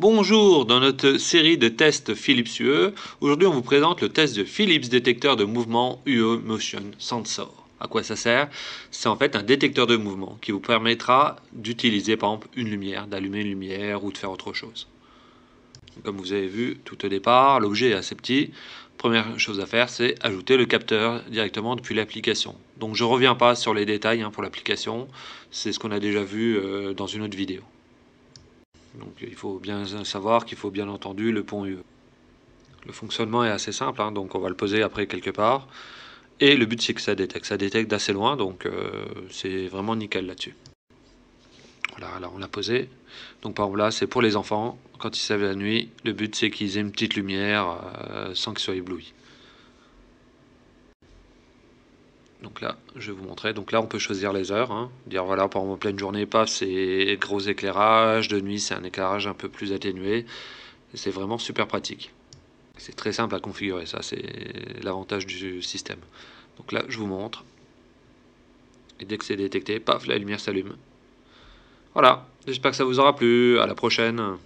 Bonjour, dans notre série de tests Philips UE, aujourd'hui on vous présente le test de Philips détecteur de mouvement UE Motion Sensor. À quoi ça sert C'est en fait un détecteur de mouvement qui vous permettra d'utiliser par exemple une lumière, d'allumer une lumière ou de faire autre chose. Comme vous avez vu tout au départ, l'objet est assez petit. Première chose à faire, c'est ajouter le capteur directement depuis l'application. Donc je ne reviens pas sur les détails hein, pour l'application, c'est ce qu'on a déjà vu euh, dans une autre vidéo. Donc il faut bien savoir qu'il faut bien entendu le pont UE. Le fonctionnement est assez simple, hein, donc on va le poser après quelque part. Et le but c'est que ça détecte. Ça détecte d'assez loin, donc euh, c'est vraiment nickel là-dessus. Voilà, alors on l'a posé. Donc par exemple là, c'est pour les enfants. Quand ils savent la nuit, le but c'est qu'ils aient une petite lumière euh, sans qu'ils soient éblouis. Donc là, je vais vous montrer. Donc là, on peut choisir les heures. Hein. Dire voilà, pendant pleine journée, paf, c'est gros éclairage. De nuit, c'est un éclairage un peu plus atténué. C'est vraiment super pratique. C'est très simple à configurer, ça, c'est l'avantage du système. Donc là, je vous montre. Et dès que c'est détecté, paf, la lumière s'allume. Voilà, j'espère que ça vous aura plu. À la prochaine.